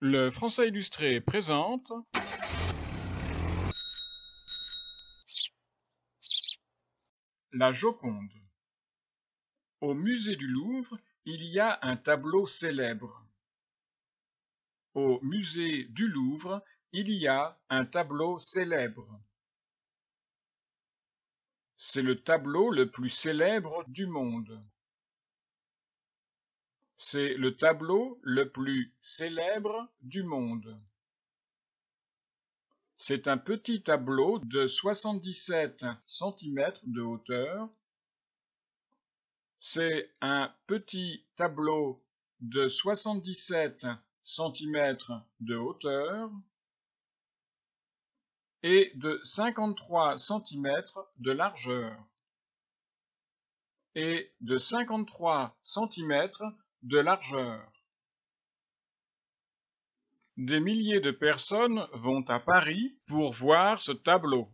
Le Français illustré présente La Joconde. Au musée du Louvre, il y a un tableau célèbre. Au musée du Louvre, il y a un tableau célèbre. C'est le tableau le plus célèbre du monde. C'est le tableau le plus célèbre du monde. C'est un petit tableau de 77 cm de hauteur. C'est un petit tableau de 77 cm de hauteur et de 53 cm de largeur et de 53 cm de largeur. Des milliers de personnes vont à Paris pour voir ce tableau.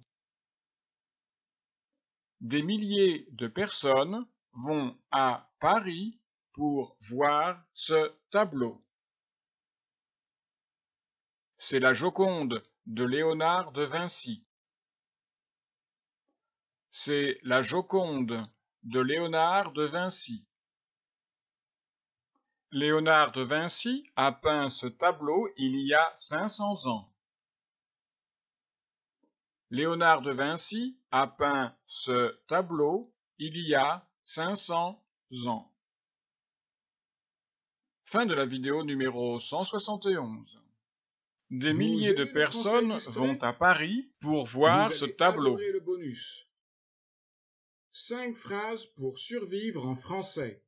Des milliers de personnes vont à Paris pour voir ce tableau. C'est la Joconde de Léonard de Vinci. C'est la Joconde de Léonard de Vinci. Léonard de Vinci a peint ce tableau il y a 500 ans. Léonard de Vinci a peint ce tableau il y a 500 ans. Fin de la vidéo numéro 171. Des milliers de personnes vont à Paris pour voir ce tableau. 5 Cinq phrases pour survivre en français.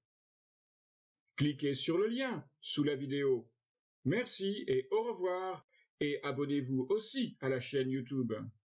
Cliquez sur le lien sous la vidéo. Merci et au revoir, et abonnez-vous aussi à la chaîne YouTube.